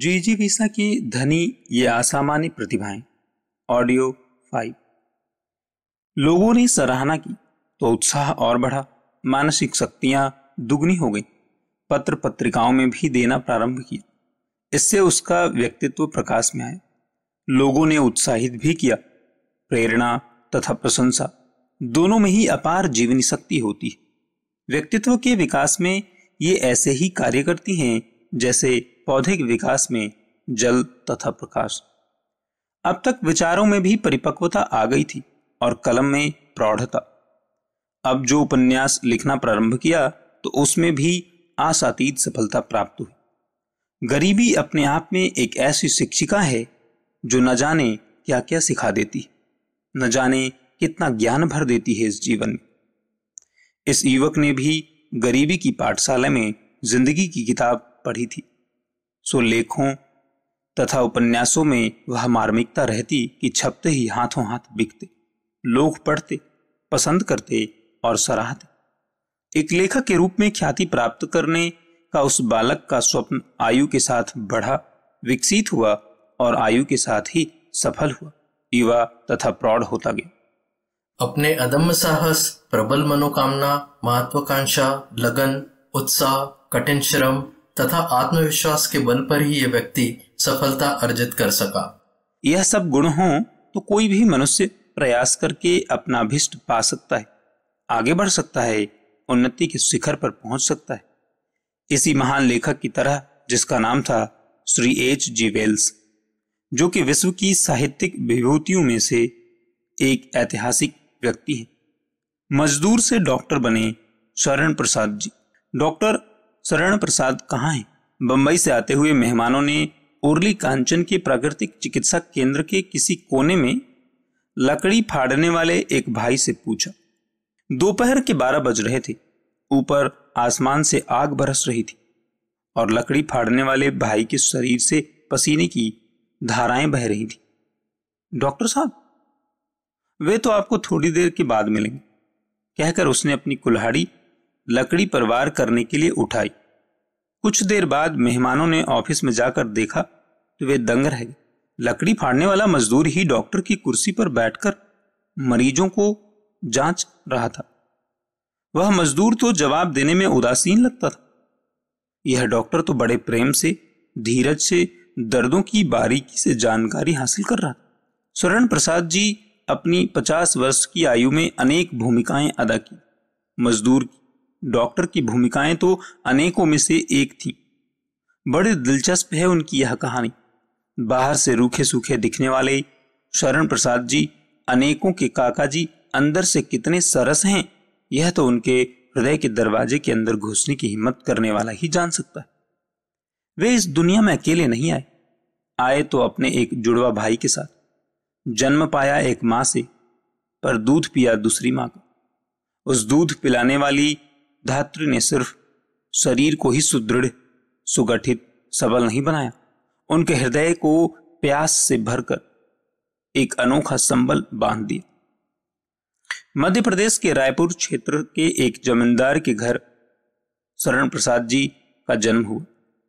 जीजी वीसा की धनी ये असामान्य प्रतिभाएं ऑडियो फाइव लोगों ने सराहना की तो उत्साह और बढ़ा मानसिक शक्तियां दुगनी हो गई पत्र पत्रिकाओं में भी देना प्रारंभ किया इससे उसका व्यक्तित्व प्रकाश में आया लोगों ने उत्साहित भी किया प्रेरणा तथा प्रशंसा दोनों में ही अपार जीवनी शक्ति होती है व्यक्तित्व के विकास में ये ऐसे ही कार्य करती हैं जैसे पौधे के विकास में जल तथा प्रकाश अब तक विचारों में भी परिपक्वता आ गई थी और कलम में प्रौढ़ता अब जो उपन्यास लिखना प्रारंभ किया तो उसमें भी आसातीत सफलता प्राप्त हुई गरीबी अपने आप में एक ऐसी शिक्षिका है जो न जाने क्या क्या सिखा देती न जाने कितना ज्ञान भर देती है इस जीवन में इस युवक ने भी गरीबी की पाठशाला में जिंदगी की किताब पढ़ी थी सो लेखों तथा उपन्यासों में वह मार्मिकता रहती कि छपते ही हाथों हाथ बिकते लोग पढ़ते पसंद करते और सराहते एक लेखक के रूप में ख्याति प्राप्त करने का उस बालक का स्वप्न आयु के साथ बढ़ा विकसित हुआ और आयु के साथ ही सफल हुआ युवा तथा प्रौढ़ होता गया अपने अदम्य साहस प्रबल मनोकामना महत्वाकांक्षा लगन उत्साह कठिन श्रम तथा आत्मविश्वास के बल पर ही यह व्यक्ति सफलता अर्जित कर सका यह सब गुण हो तो कोई भी मनुष्य प्रयास करके अपना अभिष्ट पा सकता है आगे बढ़ सकता है उन्नति के शिखर पर पहुंच सकता है इसी महान लेखक की तरह जिसका नाम था श्री एच जी वेल्स जो कि विश्व की साहित्यिक विभूतियों में से एक ऐतिहासिक व्यक्ति है मजदूर से डॉक्टर बने शरण प्रसाद जी डॉक्टर शरण प्रसाद कहाँ हैं बम्बई से आते हुए मेहमानों ने उर्ली कांचन के प्राकृतिक चिकित्सा केंद्र के किसी कोने में लकड़ी फाड़ने वाले एक भाई से पूछा दोपहर के बारह बज रहे थे ऊपर आसमान से आग बरस रही थी और लकड़ी फाड़ने वाले भाई के शरीर से पसीने की धाराएं बह रही थी डॉक्टर साहब वे तो आपको थोड़ी देर के बाद मिलेंगे कहकर उसने अपनी कुल्हाड़ी लकड़ी पर वार करने के लिए उठाई कुछ देर बाद मेहमानों ने ऑफिस में जाकर देखा तो वे दंग रह गए लकड़ी फाड़ने वाला मजदूर ही डॉक्टर की कुर्सी पर बैठकर मरीजों को जांच रहा था वह मजदूर तो जवाब देने में उदासीन लगता था यह डॉक्टर तो बड़े प्रेम से धीरज से दर्दों की बारीकी से जानकारी हासिल कर रहा था स्वर्ण प्रसाद जी अपनी पचास वर्ष की आयु में अनेक भूमिकाएं अदा की मजदूर की डॉक्टर की भूमिकाएं तो अनेकों में से एक थी बड़े दिलचस्प है उनकी यह कहानी बाहर से रूखे सूखे दिखने वाले शरण प्रसाद जी अनेकों के काका जी अंदर से कितने सरस हैं यह तो उनके हृदय के दरवाजे के अंदर घुसने की हिम्मत करने वाला ही जान सकता है वे इस दुनिया में अकेले नहीं आए आए तो अपने एक जुड़वा भाई के साथ जन्म पाया एक माँ से पर दूध पिया दूसरी माँ का उस दूध पिलाने वाली धात्री ने सिर्फ शरीर को ही सुदृढ़ सुगठित सबल नहीं बनाया उनके हृदय को प्यास से भरकर एक अनोखा संबल बांध दिया मध्य प्रदेश के रायपुर क्षेत्र के एक जमींदार के घर शरण प्रसाद जी का जन्म हुआ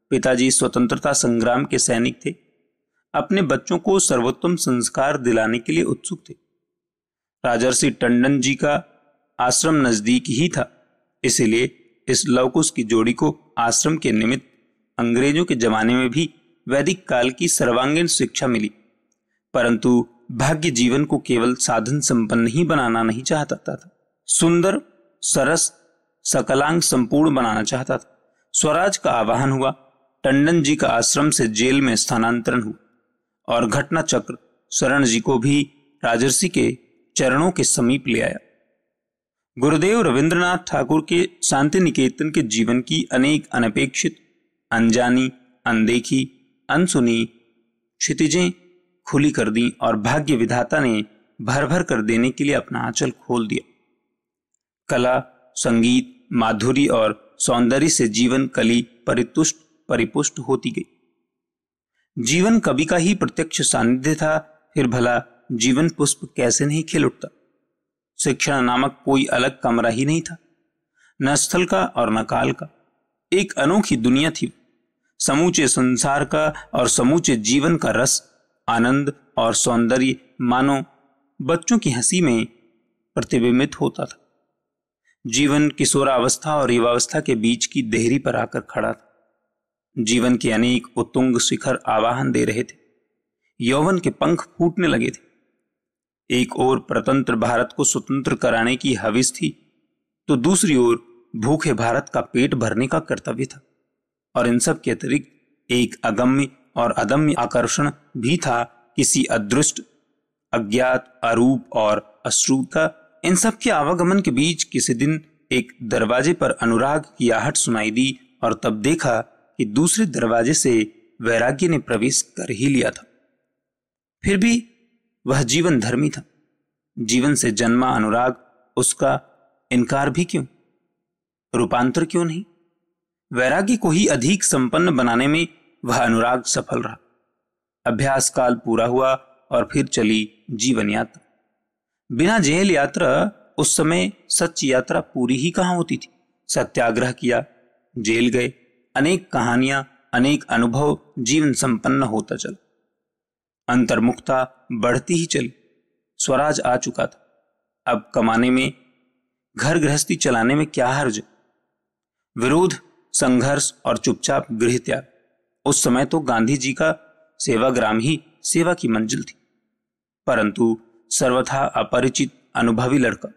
पिताजी स्वतंत्रता संग्राम के सैनिक थे अपने बच्चों को सर्वोत्तम संस्कार दिलाने के लिए उत्सुक थे राजर्षि टंडन जी का आश्रम नजदीक ही था इसीलिए इस लवकुश की जोड़ी को आश्रम के निमित्त अंग्रेजों के जमाने में भी वैदिक काल की सर्वांगीण शिक्षा मिली परंतु भाग्य जीवन को केवल साधन संपन्न ही बनाना नहीं चाहता था सुंदर सरस सकलांग संपूर्ण बनाना चाहता था स्वराज का आवाहन हुआ टंडन जी का आश्रम से जेल में स्थानांतरण हुआ और घटना चक्र शरण जी को भी राजर्षि के चरणों के समीप ले आया गुरुदेव रविंद्रनाथ ठाकुर के शांति निकेतन के जीवन की अनेक अनपेक्षित अनजानी अनदेखी अनसुनी क्षितिजें खुली कर दी और भाग्य विधाता ने भर भर कर देने के लिए अपना आंचल खोल दिया कला संगीत माधुरी और सौंदर्य से जीवन कली परितुष्ट परिपुष्ट होती गई जीवन कवि का ही प्रत्यक्ष सानिध्य था फिर भला जीवन पुष्प कैसे नहीं खिल उठता शिक्षण नामक कोई अलग कमरा ही नहीं था न स्थल का और न काल का एक अनोखी दुनिया थी समूचे संसार का और समूचे जीवन का रस आनंद और सौंदर्य मानो बच्चों की हंसी में प्रतिबिंबित होता था जीवन किशोरावस्था और युवावस्था के बीच की देहरी पर आकर खड़ा था जीवन के अनेक उत्तुंग शिखर आवाहन दे रहे थे यौवन के पंख फूटने लगे थे एक ओर प्रतंत्र भारत को स्वतंत्र कराने की हविस थी तो दूसरी ओर भूखे भारत का पेट भरने का कर्तव्य था और इन सब के अतिरिक्त एक अगम्य और अदम्य आकर्षण भी था किसी अदृष्ट अज्ञात अरूप और अश्रुता इन सब के आवागमन के बीच किसी दिन एक दरवाजे पर अनुराग की आहट सुनाई दी और तब देखा कि दूसरे दरवाजे से वैराग्य ने प्रवेश कर ही लिया था फिर भी वह जीवन धर्मी था जीवन से जन्मा अनुराग उसका इनकार भी क्यों रूपांतर क्यों नहीं वैरागी को ही अधिक संपन्न बनाने में वह अनुराग सफल रहा अभ्यास काल पूरा हुआ और फिर चली जीवन यात्रा बिना जेल यात्रा उस समय सच यात्रा पूरी ही कहां होती थी सत्याग्रह किया जेल गए अनेक कहानियां अनेक अनुभव जीवन संपन्न होता चला अंतर्मुखता बढ़ती ही चली स्वराज आ चुका था अब कमाने में घर गृहस्थी चलाने में क्या हर्ज विरोध संघर्ष और चुपचाप गृह त्याग उस समय तो गांधी जी का सेवाग्राम ही सेवा की मंजिल थी परंतु सर्वथा अपरिचित अनुभवी लड़का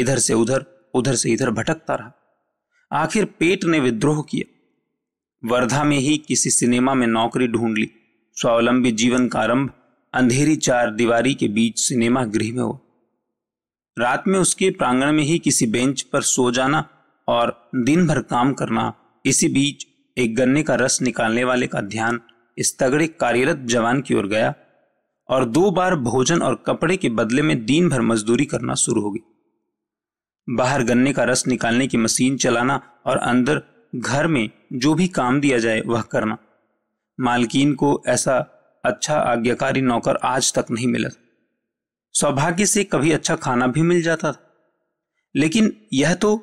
इधर से उधर उधर से इधर भटकता रहा आखिर पेट ने विद्रोह किया वर्धा में ही किसी सिनेमा में नौकरी ढूंढ ली स्वावलंबी जीवन का आरंभ अंधेरी चार दीवारी के बीच सिनेमा गृह में हुआ रात में उसके प्रांगण में ही किसी बेंच पर सो जाना और दिन भर काम करना इसी बीच एक गन्ने का रस निकालने वाले का ध्यान इस तगड़े कार्यरत जवान की ओर गया और दो बार भोजन और कपड़े के बदले में दिन भर मजदूरी करना शुरू हो गई बाहर गन्ने का रस निकालने की मशीन चलाना और अंदर घर में जो भी काम दिया जाए वह करना मालकिन को ऐसा अच्छा आज्ञाकारी नौकर आज तक नहीं मिला सौभाग्य से कभी अच्छा खाना भी मिल जाता था लेकिन यह तो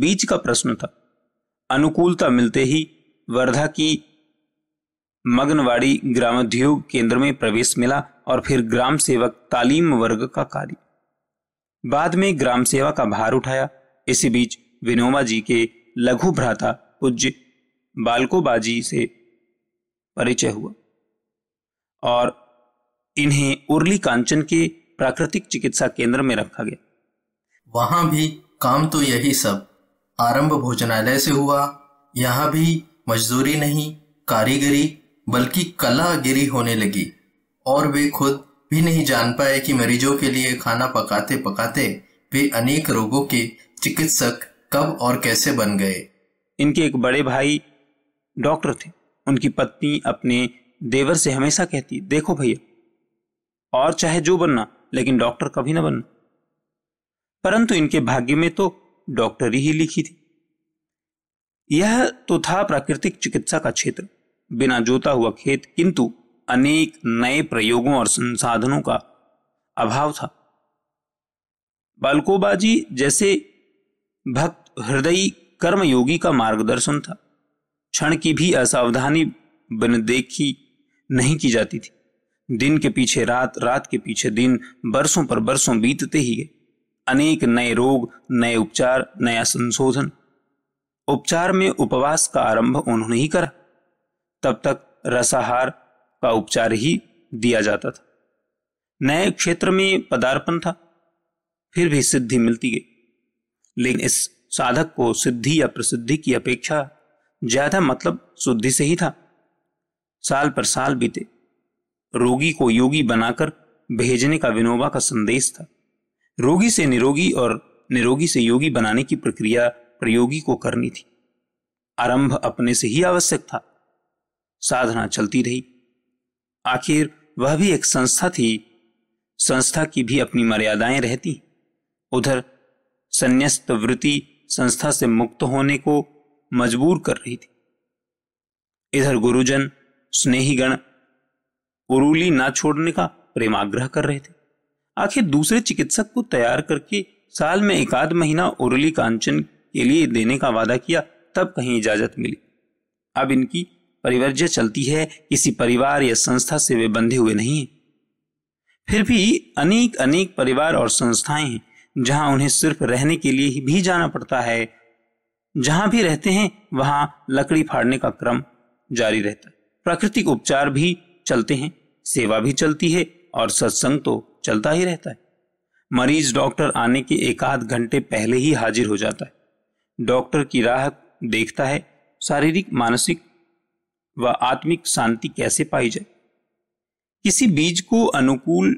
बीच का प्रश्न था अनुकूलता मिलते ही वर्धा की मगनवाड़ी ग्रामोद्योग केंद्र में प्रवेश मिला और फिर ग्राम सेवक तालीम वर्ग का कार्य बाद में ग्राम सेवा का भार उठाया इसी बीच विनोबा जी के लघु भ्राता पूज्य बालकोबाजी से परिचय हुआ और इन्हें उर्ली कांचन के प्राकृतिक चिकित्सा केंद्र में रखा गया वहां भी काम तो यही सब आरंभ भोजनालय से हुआ यहां भी मजदूरी नहीं कारीगरी बल्कि कलागिरी होने लगी और वे खुद भी नहीं जान पाए कि मरीजों के लिए खाना पकाते पकाते वे अनेक रोगों के चिकित्सक कब और कैसे बन गए इनके एक बड़े भाई डॉक्टर थे उनकी पत्नी अपने देवर से हमेशा कहती देखो भैया और चाहे जो बनना लेकिन डॉक्टर कभी ना बनना परंतु इनके भाग्य में तो डॉक्टरी ही लिखी थी यह तो था प्राकृतिक चिकित्सा का क्षेत्र बिना जोता हुआ खेत किंतु अनेक नए प्रयोगों और संसाधनों का अभाव था बालकोबाजी जैसे भक्त हृदयी कर्मयोगी का मार्गदर्शन था क्षण की भी असावधानी बनदेखी नहीं की जाती थी दिन के पीछे रात रात के पीछे दिन बरसों पर बरसों बीतते ही गए अनेक नए रोग नए उपचार नया संशोधन उपचार में उपवास का आरंभ उन्होंने ही करा तब तक रसाहार का उपचार ही दिया जाता था नए क्षेत्र में पदार्पण था फिर भी सिद्धि मिलती गई लेकिन इस साधक को सिद्धि या प्रसिद्धि की अपेक्षा ज्यादा मतलब शुद्धि से ही था साल पर साल बीते रोगी को योगी बनाकर भेजने का विनोबा का संदेश था रोगी से निरोगी और निरोगी से योगी बनाने की प्रक्रिया प्रयोगी को करनी थी आरंभ अपने से ही आवश्यक था साधना चलती रही आखिर वह भी एक संस्था थी संस्था की भी अपनी मर्यादाएं रहती उधर संन्यस्त वृत्ति संस्था से मुक्त होने को मजबूर कर रही थी इधर गुरुजन स्नेहीगण उरुली ना छोड़ने का प्रेमाग्रह कर रहे थे आखिर दूसरे चिकित्सक को तैयार करके साल में एक आध महीना उरुली कांचन के लिए देने का वादा किया तब कहीं इजाजत मिली अब इनकी परिवर्ज्य चलती है किसी परिवार या संस्था से वे बंधे हुए नहीं है फिर भी अनेक अनेक परिवार और संस्थाएं हैं जहां उन्हें सिर्फ रहने के लिए ही भी जाना पड़ता है जहां भी रहते हैं वहां लकड़ी फाड़ने का क्रम जारी रहता है प्राकृतिक उपचार भी चलते हैं सेवा भी चलती है और सत्संग तो चलता ही रहता है मरीज डॉक्टर आने के एक आध घंटे पहले ही हाजिर हो जाता है डॉक्टर की राह देखता है शारीरिक मानसिक व आत्मिक शांति कैसे पाई जाए किसी बीज को अनुकूल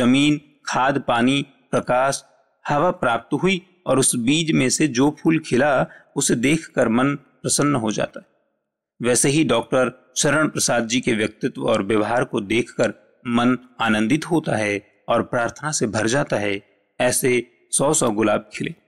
जमीन खाद पानी प्रकाश हवा प्राप्त हुई और उस बीज में से जो फूल खिला उसे देख कर मन प्रसन्न हो जाता है वैसे ही डॉक्टर शरण प्रसाद जी के व्यक्तित्व और व्यवहार को देखकर मन आनंदित होता है और प्रार्थना से भर जाता है ऐसे सौ सौ गुलाब खिले